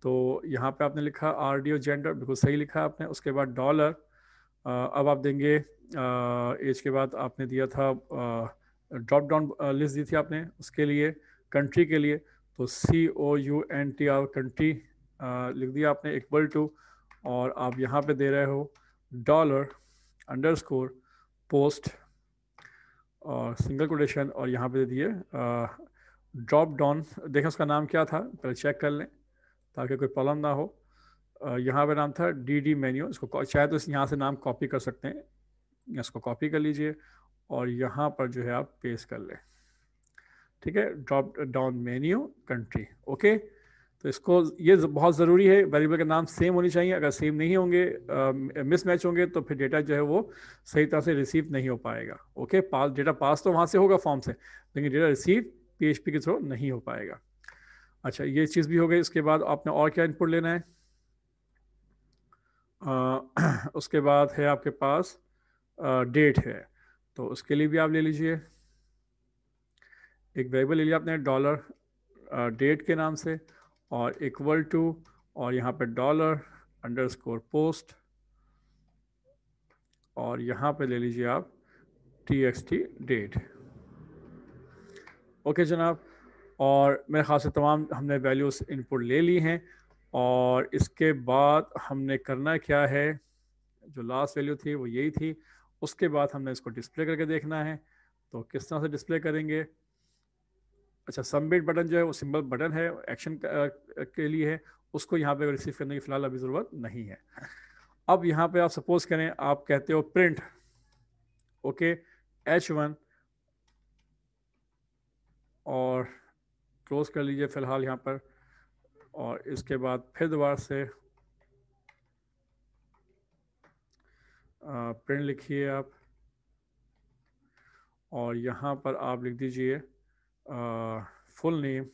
तो यहाँ पे आपने लिखा आर डी ओ जेंडर बिल्कुल सही लिखा आपने उसके बाद डॉलर अब आप देंगे एज के बाद आपने दिया था ड्रॉप डाउन लिस्ट दी थी आपने उसके लिए कंट्री के लिए तो C O U N T R country लिख दिया आपने इक्वल टू और आप यहाँ पे दे रहे हो डॉलर अंडर स्कोर पोस्ट और सिंगल कोटेशन और यहाँ पे दे दिए ड्रॉप डाउन देखें उसका नाम क्या था पहले चेक कर लें ताकि कोई प्रॉब्लम ना हो यहाँ पे नाम था डी डी मेन्यू इसको शायद इस यहाँ से नाम कॉपी कर सकते हैं इसको कॉपी कर लीजिए और यहाँ पर जो है आप पेश कर लें ठीक है drop down menu country okay तो इसको ये बहुत ज़रूरी है वेरिएबल के नाम सेम होने चाहिए अगर सेम नहीं होंगे मिसमैच होंगे तो फिर डेटा जो है वो सही तरह से रिसीव नहीं हो पाएगा ओके पास डेटा पास तो वहाँ से होगा फॉर्म से लेकिन डेटा रिसीव पी के थ्रू नहीं हो पाएगा अच्छा ये चीज़ भी हो गई इसके बाद आपने और क्या इनपुट लेना है आ, उसके बाद है आपके पास आ, डेट है तो उसके लिए भी आप ले लीजिए एक वेरिएबल ले लिया आपने डॉलर डेट के नाम से और इक्वल टू और यहाँ पे डॉलर अंडरस्कोर पोस्ट और यहाँ पे ले लीजिए आप T X T date okay जनाब और मेरे ख्याल से तमाम हमने वैल्यूज इनपुट ले ली हैं और इसके बाद हमने करना क्या है जो लास्ट वैल्यू थी वो यही थी उसके बाद हमने इसको डिस्प्ले करके देखना है तो किस तरह से डिस्प्ले करेंगे अच्छा सबमिट बटन जो है वो सिंबल बटन है एक्शन के लिए है उसको यहाँ पे रिसीव करने की फ़िलहाल अभी ज़रूरत नहीं है अब यहाँ पे आप सपोज करें आप कहते हो प्रिंट ओके एच वन और क्लोज कर लीजिए फिलहाल यहाँ पर और इसके बाद फिर दोबारा से प्रिंट लिखिए आप और यहाँ पर आप लिख दीजिए फुल नेम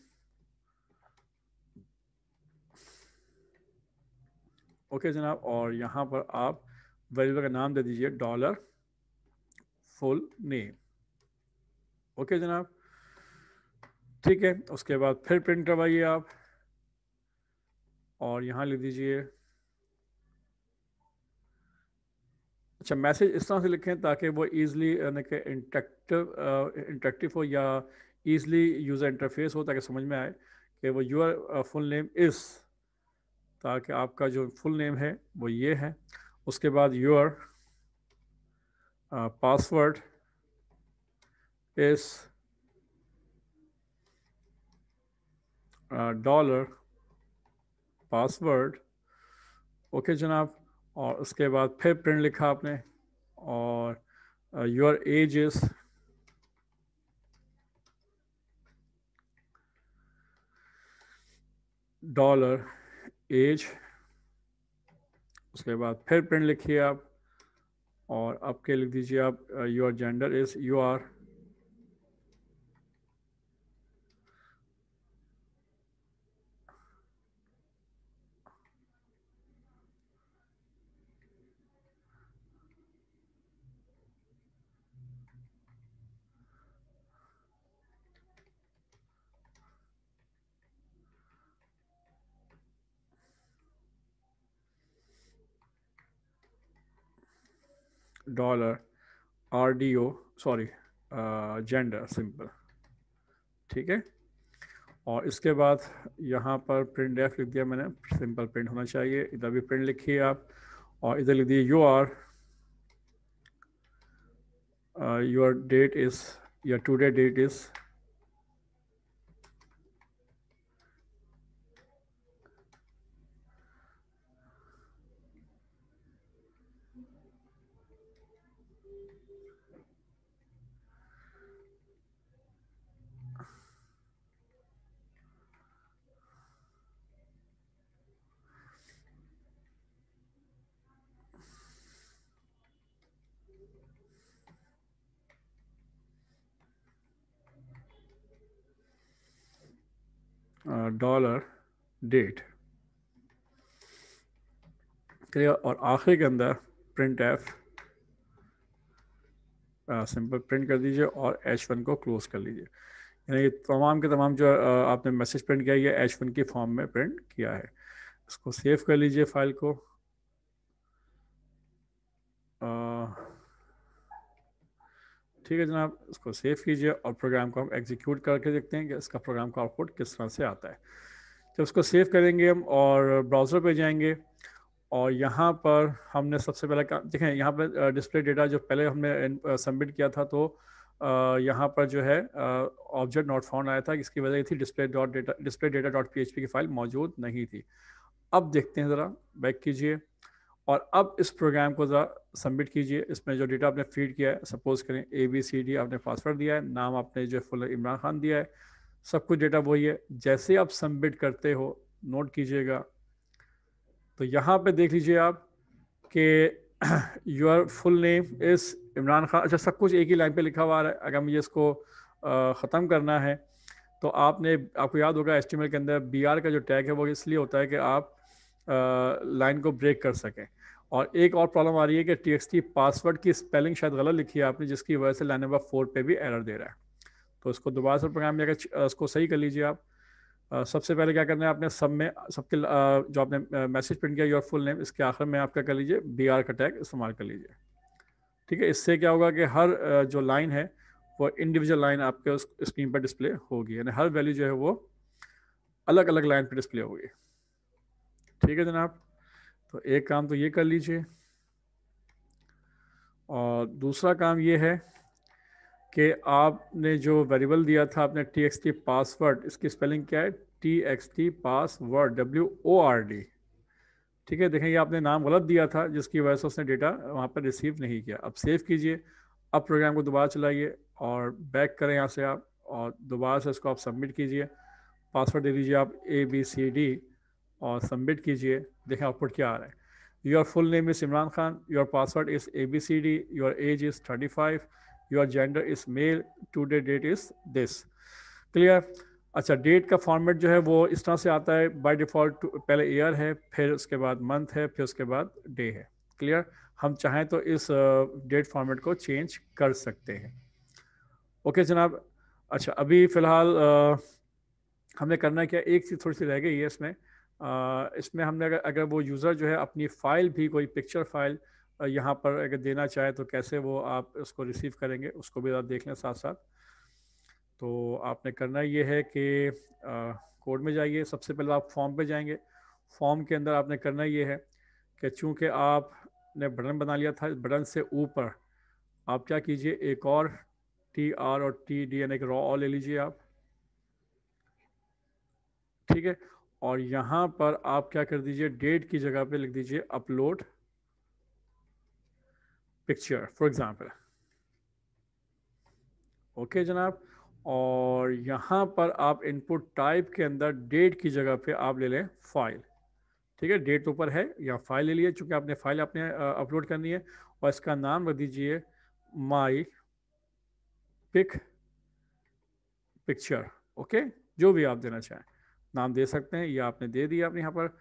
ओके जनाब और यहाँ पर आप वेरिएबल का नाम दे दीजिए डॉलर फुल नेम ओके जनाब ठीक है उसके बाद फिर प्रिंट करवाइए आप और यहाँ लिख दीजिए अच्छा मैसेज इस तरह से लिखें ताकि वो ईजिली यानी कि इंटरेक्टिव इंटरेक्टिव uh, हो या ईजिली यूज़र इंटरफेस हो ताकि समझ में आए कि वो यूर फुल नेम इस ताकि आपका जो फुल नेम है वो ये है उसके बाद your password is dollar password okay जनाब और उसके बाद फिर प्रिंट लिखा आपने और your age is dollar age उसके बाद फिर प्रिंट लिखिए आप और आपके लिख दीजिए आप your gender is you are dollar R D O sorry gender simple ठीक है और इसके बाद यहाँ पर प्रिंट एफ लिख दिया मैंने सिंपल प्रिंट होना चाहिए इधर भी प्रिंट लिखिए आप और इधर लिख दिए you are your date is या today date is dollar date clear और आखिर के अंदर प्रिंट एफ सिंपल प्रिंट कर दीजिए और एच वन को क्लोज कर लीजिए यानी तमाम के तमाम जो आपने मैसेज प्रिंट किया है एच वन के फॉर्म में प्रिंट किया है इसको सेव कर लीजिए फाइल को ठीक है जनाब इसको सेव कीजिए और प्रोग्राम को हम एग्जीक्यूट करके देखते हैं कि इसका प्रोग्राम का आउटपुट किस तरह से आता है जब तो इसको सेव करेंगे हम और ब्राउज़र पे जाएंगे और यहाँ पर हमने सबसे पहले देखें यहाँ पर डिस्प्ले डेटा जो पहले हमने सबमिट किया था तो यहाँ पर जो है ऑब्जेक्ट नॉट फाउंड आया था इसकी वजह थी display dot data display data dot P की फाइल मौजूद नहीं थी अब देखते हैं ज़रा बैक कीजिए और अब इस प्रोग्राम को ज़रा सबमिट कीजिए इसमें जो डेटा आपने फीड किया है सपोज करें ए बी सी डी आपने पासवर्ड दिया है नाम आपने जो फुल इमरान खान दिया है सब कुछ डेटा वही है जैसे आप सबमिट करते हो नोट कीजिएगा तो यहाँ पे देख लीजिए आप कि योर फुल नेम इस इमरान खान अच्छा सब कुछ एक ही लाइन पे लिखा हुआ है अगर मुझे इसको ख़त्म करना है तो आपने आपको याद होगा एस के अंदर बी का जो टैग है वो इसलिए होता है कि आप लाइन को ब्रेक कर सकें और एक और प्रॉब्लम आ रही है कि टी पासवर्ड की स्पेलिंग शायद गलत लिखी है आपने जिसकी वजह से लाइन नंबर फोर पे भी एरर दे रहा है तो इसको दोबारा से प्रोग्राम में अगर उसको सही कर लीजिए आप सबसे पहले क्या करना है आपने सब में सबके जो आपने मैसेज प्रिंट किया योर फुल नेम इसके आखिर में आप क्या कर लीजिए बी आर का टैग इस्तेमाल कर लीजिए ठीक है इससे क्या होगा कि हर जो लाइन है वो इंडिविजुअल लाइन आपके उस स्क्रीन पर डिस्प्ले होगी यानी हर वैल्यू जो है वो अलग अलग लाइन पर डिस्प्ले होगी ठीक है जनाब तो एक काम तो ये कर लीजिए और दूसरा काम ये है कि आपने जो वेरिएबल दिया था आपने टी एक्स टी पासवर्ड इसकी स्पेलिंग क्या है T X T password W O R D ठीक है देखें ये आपने नाम गलत दिया था जिसकी वजह से उसने डेटा वहाँ पर रिसीव नहीं किया अब सेव कीजिए अब प्रोग्राम को दोबारा चलाइए और बैक करें यहाँ से आप और दोबारा से इसको आप सबमिट कीजिए पासवर्ड दे दीजिए आप ए बी सी डी और सबमिट कीजिए देखें आउटपुट क्या आ रहा है your full name is Imran Khan your password is A B C D your age is thirty five your gender is male today date is this clear अच्छा date का format जो है वो इस तरह से आता है बाय डिफ़ॉल्ट पहले ईयर है फिर उसके बाद मंथ है फिर उसके बाद डे है क्लियर हम चाहें तो इस डेट फॉर्मेट को चेंज कर सकते हैं ओके जनाब अच्छा अभी फ़िलहाल हमने करना क्या एक चीज़ थोड़ी सी रह गई है इसमें आ, इसमें हमने अगर अगर वो यूज़र जो है अपनी फ़ाइल भी कोई पिक्चर फाइल यहाँ पर अगर देना चाहे तो कैसे वो आप उसको रिसीव करेंगे उसको भी आप देख लें साथ साथ तो आपने करना ये है कि कोड में जाइए सबसे पहले आप फॉर्म पे जाएंगे फॉर्म के अंदर आपने करना ये है कि चूँकि आपने बटन बना लिया था बटन से ऊपर आप क्या कीजिए एक और टी आर और टी डी एन एक रॉ ले लीजिए आप ठीक है और यहाँ पर आप क्या कर दीजिए डेट की जगह पे लिख दीजिए upload picture for example okay जनाब और यहाँ पर आप इनपुट टाइप के अंदर डेट की जगह पे आप ले लें फाइल ठीक है डेट ऊपर है या फाइल ले लिए चूंकि आपने फाइल आपने अपलोड करनी है और इसका नाम रख दीजिए माई पिक पिक्चर ओके जो भी आप देना चाहें नाम दे सकते हैं या आपने दे दिया आपने यहाँ पर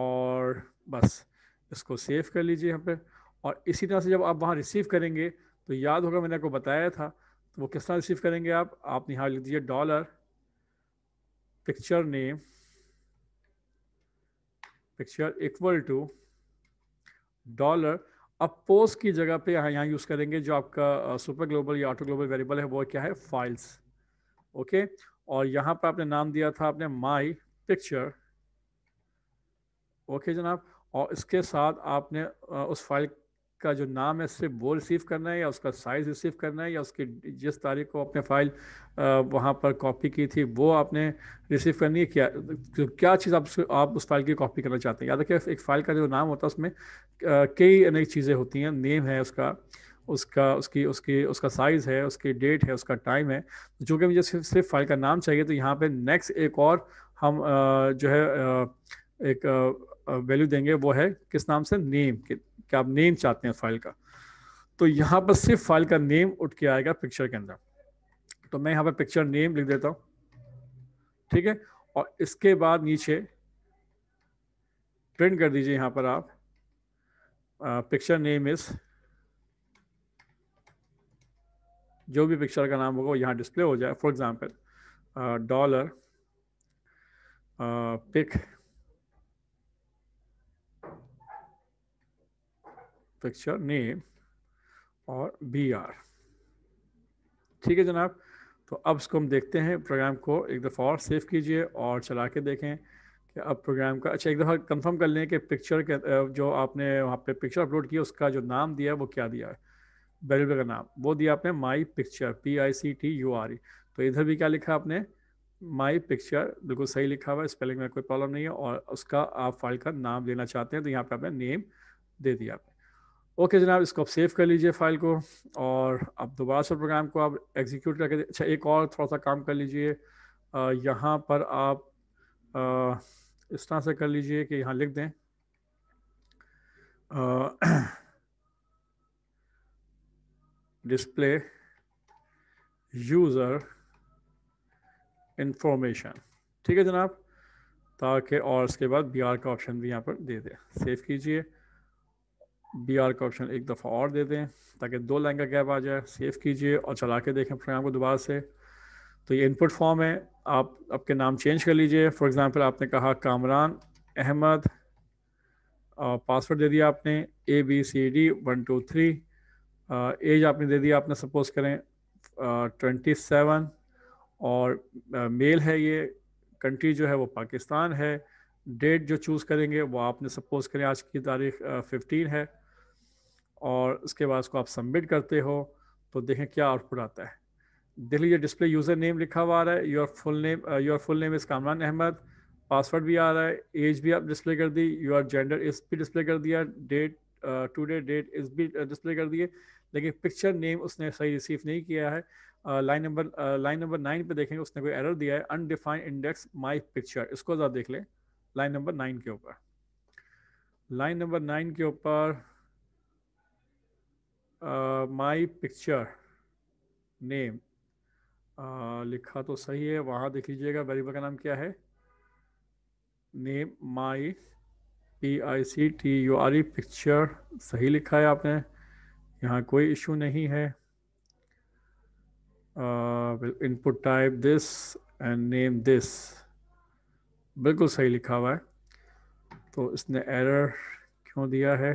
और बस इसको सेव कर लीजिए यहाँ पर और इसी तरह से जब आप वहाँ रिसीव करेंगे तो याद होगा मैंने आपको बताया था तो वो किस तरह रिसीव करेंगे आप आप यहाँ लिख दीजिए dollar picture name picture equal to dollar अब पोस्ट की जगह पे यहाँ यहाँ यूज़ करेंगे जो आपका सुपर ग्लोबल या ऑटो ग्लोबल वेरिएबल है वो क्या है फाइल्स ओके और यहाँ पर आपने नाम दिया था आपने माई पिक्चर ओके जनाब और इसके साथ आपने उस फाइल का जो नाम है सिर्फ वो रिसीव करना है या उसका साइज रिसीव करना है या उसकी जिस तारीख को आपने फाइल वहाँ पर कॉपी की थी वो आपने रिसीव करनी है क्या तो क्या चीज़ आप आप उस फाइल की कॉपी करना चाहते हैं याद रखिए एक फ़ाइल का जो नाम होता है उसमें कई अनेक चीज़ें होती हैं नेम है उसका उसका उसकी उसकी उसका साइज़ है उसकी डेट है उसका टाइम है जो कि मुझे सिर्फ सिर्फ फाइल का नाम चाहिए तो यहाँ पे नेक्स्ट एक और हम जो है एक वैल्यू देंगे वो है किस नाम से नेम के कि आप नेम चाहते हैं फाइल का तो यहाँ पर सिर्फ फाइल का नेम उठ के आएगा पिक्चर के अंदर तो मैं यहाँ पर पिक्चर नेम लिख देता हूँ ठीक है और इसके बाद नीचे प्रिंट कर दीजिए यहाँ पर आप पिक्चर नेम इस जो भी पिक्चर का नाम होगा वो यहाँ डिस्प्ले हो जाए for example dollar pic structure name और बी आर ठीक है जनाब तो अब इसको हम देखते हैं प्रोग्राम को एक दफ़ा और सेव कीजिए और चला के देखें कि अब प्रोग्राम का अच्छा एक दफ़ा कंफर्म कर लें कि पिक्चर के जो आपने वहाँ पे पिक्चर अपलोड किया उसका जो नाम दिया है वो क्या दिया है बैरिल का नाम वो दिया आपने my picture P I C T U R E तो इधर भी क्या लिखा आपने माई पिक्चर बिल्कुल सही लिखा हुआ है स्पेलिंग में कोई प्रॉब्लम नहीं है और उसका आप फाइल का नाम देना चाहते हैं तो यहाँ पे आपने नेम दे दिया आपने ओके जनाब इसको आप सेव कर लीजिए फाइल को और अब दोबारा से प्रोग्राम को आप एग्जीक्यूट करके अच्छा एक और थोड़ा सा काम कर लीजिए यहाँ पर आप आ, इस तरह से कर लीजिए कि यहाँ लिख दें डिस्प्ले यूज़र इंफॉर्मेशन ठीक है जनाब ताकि और इसके बाद बी आर का ऑप्शन भी यहाँ पर दे दें सेव कीजिए बी आर का ऑप्शन एक दफ़ा और दे दें ताकि दो लाइन का गैप आ जाए सेव कीजिए और चला के देखें प्रोग्राम को दोबारा से तो ये इनपुट फॉर्म है आप आपके नाम चेंज कर लीजिए फॉर एग्जांपल आपने कहा कामरान अहमद पासवर्ड दे दिया आपने A B C D one two three age आपने दे दिया आपने सपोज करें ट्वेंटी सेवन और मेल है ये कंट्री जो है वो पाकिस्तान है डेट जो चूज़ करेंगे वो आपने सपोज करें आज की तारीख फिफ्टीन है और उसके बाद उसको आप सबमिट करते हो तो देखें क्या आउटपुट आता है देख लीजिए डिस्प्ले यूज़र नेम लिखा हुआ आ रहा है your full name your full name is Kamran Ahmed password भी आ रहा है एज भी आप डिस्प्ले कर दी योर जेंडर इस भी डिस्प्ले कर दिया डेट टू डे डेट इस भी डिस्प्ले कर दिए लेकिन पिक्चर नेम उसने सही रिसीव नहीं किया है line number line number nine पे देखेंगे उसने कोई एरर दिया है अनडिफाइंड इंडेक्स माई पिक्चर इसको ज़रा देख लें लाइन नंबर नाइन के ऊपर लाइन नंबर नाइन के ऊपर माय पिक्चर नेम लिखा तो सही है वहाँ देख लीजिएगा वेरिएबल का नाम क्या है name my P I C T U R E picture सही लिखा है आपने यहाँ कोई इशू नहीं है input type this and name this बिल्कुल सही लिखा हुआ है तो इसने एरर क्यों दिया है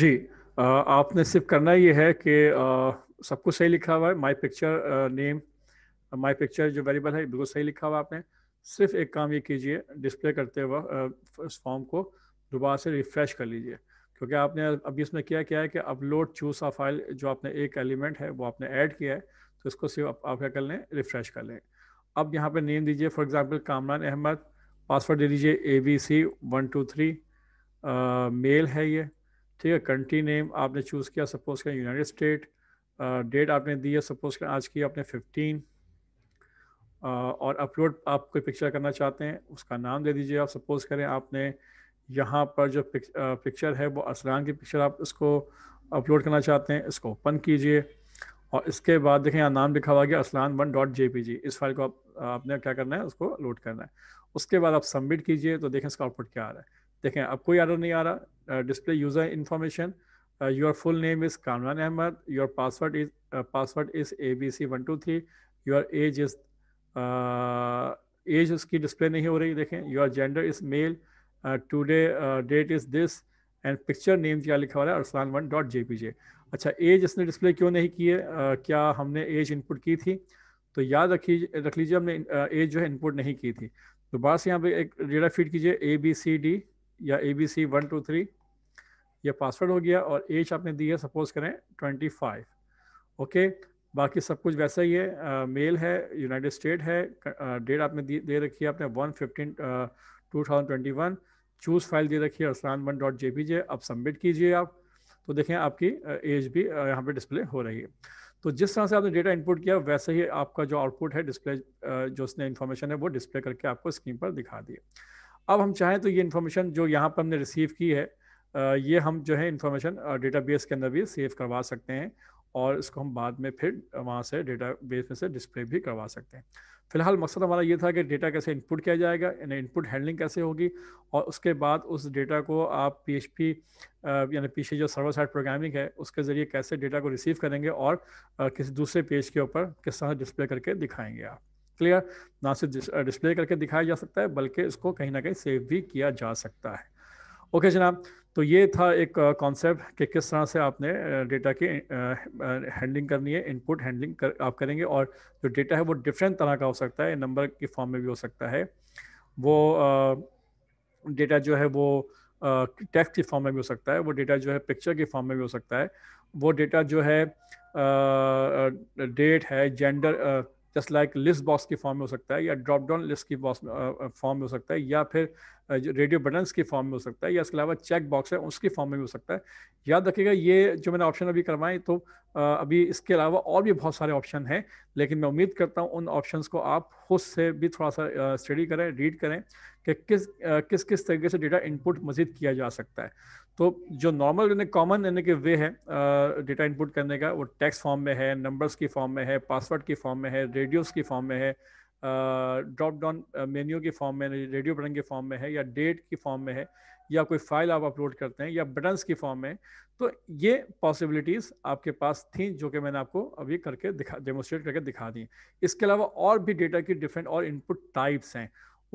जी आपने सिर्फ करना ये है कि सब कुछ सही लिखा हुआ है my picture name my picture जो वेरिएबल है बिल्कुल सही लिखा हुआ आपने सिर्फ एक काम ये कीजिए डिस्प्ले करते वक्त इस फॉर्म को दोबारा से रिफ्रेश कर लीजिए क्योंकि आपने अभी इसमें किया क्या है कि अपलोड चूज आ फाइल जो आपने एक एलिमेंट है वो आपने ऐड किया है तो इसको सिर्फ आप, आप क्या कर लें रिफ्रेश कर लें अब यहाँ पे नेम दीजिए for example Kamran Ahmed password दे दीजिए A B C one two three male है ये ठीक है कंट्री नेम आपने चूज़ किया सपोज करें यूनाइटेड स्टेट डेट आपने दी है सपोज करें आज की आपने फिफ्टीन और अपलोड आप कोई पिक्चर करना चाहते हैं उसका नाम दे दीजिए आप सपोज करें आपने यहाँ पर जो पिक, पिक्चर है वो असलान की पिक्चर आप इसको अपलोड करना चाहते हैं इसको ओपन कीजिए और इसके बाद देखें यहाँ नाम लिखा हुआ गया Aslan one dot J P G इस फाइल को आप आपने क्या करना है उसको लोड करना है उसके बाद आप सबमिट कीजिए तो देखें इसका आउटपुट क्या आ रहा है देखें अब कोई आर्डर नहीं आ रहा display user information your full name is Kamran Ahmed your password is password is A B C one two three your age is age उसकी डिस्प्ले नहीं हो रही देखें your gender is male today date is this and picture name क्या लिखा हुआ है Arsalan one dot J P J अच्छा एज इसने डिस्प्ले क्यों नहीं की है क्या हमने एज इनपुट की थी तो याद रखी रख लीजिए हमने एज जो है इनपुट नहीं की थी तो बस यहाँ पे एक डेटा फीड कीजिए ए बी सी डी या A B C one two three ये पासवर्ड हो गया और एज आपने दी है सपोज करें ट्वेंटी फाइव ओके बाकी सब कुछ वैसा ही है मेल है यूनाइटेड स्टेट है डेट आपने दे रखी है आपने one fifteen two thousand twenty one choose file दे रखी है Aslan one dot J P J अब सबमिट कीजिए आप तो देखें आपकी एज भी यहाँ पे डिस्प्ले हो रही है तो जिस तरह से आपने डेटा इनपुट किया वैसे ही आपका जो आउटपुट है डिस्प्ले जो उसने इन्फॉर्मेशन है वो डिस्प्ले करके आपको स्क्रीन पर दिखा दिए अब हम चाहें तो ये इन्फॉर्मेशन जो यहाँ पर हमने रिसीव की है ये हम जो है इन्फॉर्मेशन डेटा के अंदर भी सेव करवा सकते हैं और इसको हम बाद में फिर वहाँ से डेटा बेस में से डिस्प्ले भी करवा सकते हैं फिलहाल मकसद हमारा ये था कि डेटा कैसे इनपुट किया जाएगा यानी इनपुट हैंडलिंग कैसे होगी और उसके बाद उस डेटा को आप पी एच पी यानी पीछे जो सर्वर साइड प्रोग्रामिंग है उसके ज़रिए कैसे डेटा को रिसीव करेंगे और किसी दूसरे पेज के ऊपर किस तरह डिस्प्ले करके दिखाएंगे आप क्लियर ना सिर्फ डिस्प्ले करके दिखाया जा सकता है बल्कि इसको कहीं ना कहीं सेव भी किया जा सकता है ओके जनाब तो ये था एक कॉन्सेप्ट कि किस तरह से आपने डेटा की हैंडलिंग करनी है इनपुट हैंडलिंग कर, आप करेंगे और जो डेटा है वो डिफरेंट तरह का हो सकता है नंबर के फॉर्म में भी हो सकता है वो डेटा जो है वो टेक्स्ट के फॉर्म में भी हो सकता है वो डेटा जो है पिक्चर के फॉर्म में भी हो सकता है वो डेटा जो है डेट है gender just like list box की फॉर्म में हो सकता है या ड्रॉप डाउन लिस्ट की बॉक्स फॉर्म में हो सकता है या फिर रेडियो बटन्स की फॉर्म में हो सकता है या इसके अलावा चेक बॉक्स है उसकी फॉर्म में भी हो सकता है याद रखिएगा ये जो मैंने ऑप्शन अभी करवाए तो अभी इसके अलावा और भी बहुत सारे ऑप्शन हैं लेकिन मैं उम्मीद करता हूँ उन ऑप्शन को आप खुद से भी थोड़ा सा स्टडी करें रीड करें कि किस किस किस तरीके से डेटा इनपुट मजीद किया जा सकता है तो जो नॉर्मल यानी कॉमन यानी कि वे है डेटा इनपुट करने का वो टेक्स्ट फॉर्म में है नंबर्स की फॉर्म में है पासवर्ड की फॉर्म में है रेडियोस की फॉर्म में है ड्रॉप डाउन मेन्यू की फॉर्म में रेडियो बटन के फॉर्म में है या डेट की फॉर्म में है या कोई फाइल आप अपलोड करते हैं या बटन्स की फॉर्म में तो ये पॉसिबिलिटीज़ आपके पास थी जो कि मैंने आपको अभी करके दिखा डेमोस्ट्रेट करके दिखा दी इसके अलावा और भी डेटा की डिफरेंट और इनपुट टाइप्स हैं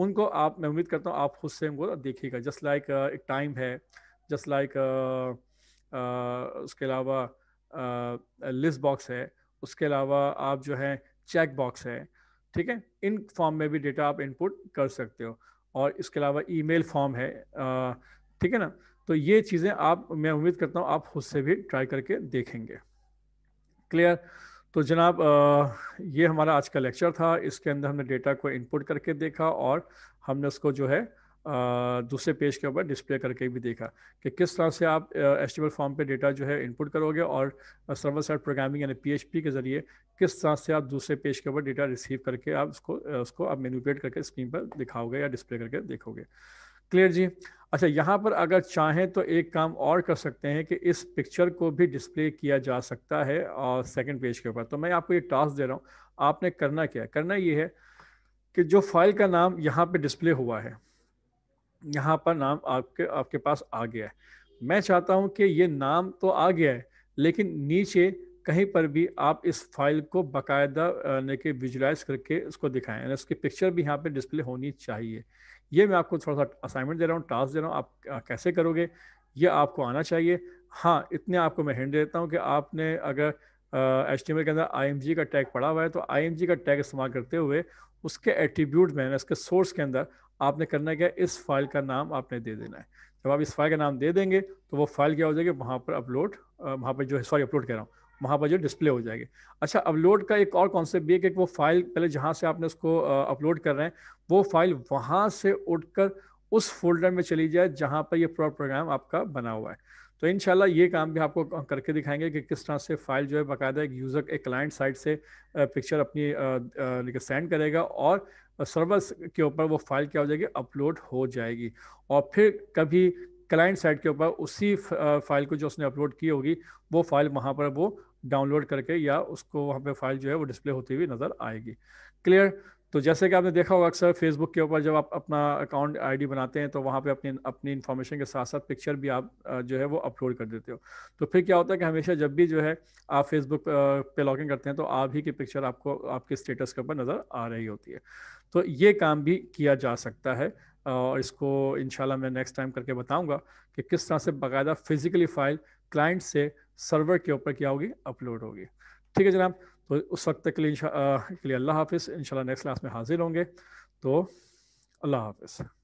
उनको आप मैं उम्मीद करता हूँ आप खुद से उनको देखिएगा जस्ट लाइक टाइम है जस्ट लाइक उसके अलावा लिस्ट बॉक्स है उसके अलावा आप जो है चेक बॉक्स है ठीक है इन फॉर्म में भी डेटा आप इनपुट कर सकते हो और इसके अलावा ईमेल फॉर्म है ठीक है ना तो ये चीज़ें आप मैं उम्मीद करता हूँ आप खुद से भी ट्राई करके देखेंगे क्लियर तो जनाब ये हमारा आज का लेक्चर था इसके अंदर हमने डेटा को इनपुट करके देखा और हमने उसको जो है दूसरे पेज के ऊपर डिस्प्ले करके भी देखा कि किस तरह से आप एच फॉर्म पे डेटा जो है इनपुट करोगे और सर्वर साइड प्रोग्रामिंग यानी पी के ज़रिए किस तरह से आप दूसरे पेज के ऊपर डेटा रिसीव करके आप उसको उसको आप मेन्यूपेट करके स्क्रीन पर दिखाओगे या डिस्प्ले करके देखोगे क्लियर जी अच्छा यहाँ पर अगर चाहें तो एक काम और कर सकते हैं कि इस पिक्चर को भी डिस्प्ले किया जा सकता है और सेकेंड पेज के ऊपर तो मैं आपको ये टास्क दे रहा हूँ आपने करना क्या है करना ये है कि जो फाइल का नाम यहाँ पे डिस्प्ले हुआ है यहाँ पर नाम आपके आपके पास आ गया है मैं चाहता हूँ कि ये नाम तो आ गया है लेकिन नीचे कहीं पर भी आप इस फाइल को बाकायदा यानी कि विजुलाइज करके उसको दिखाएं यानी उसकी पिक्चर भी यहाँ पे डिस्प्ले होनी चाहिए ये मैं आपको थोड़ा सा असाइनमेंट दे रहा हूँ टास्क दे रहा हूँ आप कैसे करोगे ये आपको आना चाहिए हाँ इतने आपको मैं हैंड देता हूँ कि आपने अगर एच uh, के अंदर आई का टैग पड़ा हुआ है तो आई का टैग इस्तेमाल करते हुए उसके एट्रीब्यूट में उसके सोर्स के अंदर आपने करना क्या इस फाइल का नाम आपने दे देना है जब आप इस फाइल का नाम दे देंगे तो वो फाइल क्या हो जाएगी वहाँ पर अपलोड वहाँ पर जो है सॉरी अपलोड कर रहा हूँ वहाँ पर जो डिस्प्ले हो जाएगी अच्छा अपलोड का एक और कॉन्सेप्ट भी है कि वो फाइल पहले जहाँ से आपने उसको अपलोड कर रहे हैं वो फाइल वहाँ से उठकर उस फोल्डर में चली जाए जहाँ पर ये पूरा प्रोग्राम आपका बना हुआ है तो इन ये काम भी आपको करके दिखाएंगे कि किस तरह से फाइल जो है बाकायदा एक यूज़र एक क्लाइंट साइड से पिक्चर अपनी सेंड करेगा और सर्वर के ऊपर वो फाइल क्या हो जाएगी अपलोड हो जाएगी और फिर कभी क्लाइंट साइड के ऊपर उसी फाइल को जो उसने अपलोड की होगी वो फाइल वहाँ पर वो डाउनलोड करके या उसको वहाँ पे फाइल जो है वो डिस्प्ले होती हुई नज़र आएगी क्लियर तो जैसे कि आपने देखा होगा अक्सर फेसबुक के ऊपर जब आप अपना अकाउंट आईडी बनाते हैं तो वहाँ पे अपनी अपनी इन्फॉर्मेशन के साथ साथ पिक्चर भी आप जो है वो अपलोड कर देते हो तो फिर क्या होता है कि हमेशा जब भी जो है आप फेसबुक पे लॉगिन करते हैं तो आप ही की पिक्चर आपको आपके स्टेटस के ऊपर नज़र आ रही होती है तो ये काम भी किया जा सकता है और इसको इन मैं नेक्स्ट टाइम करके बताऊँगा कि किस तरह से बाकायदा फिजिकली फाइल क्लाइंट से सर्वर के ऊपर क्या होगी अपलोड होगी ठीक है जनाब तो उस वक्त तक के लिए के लिए अल्लाह हाफिज़ इन नेक्स्ट क्लास में हाजिर होंगे तो अल्लाह हाफिज़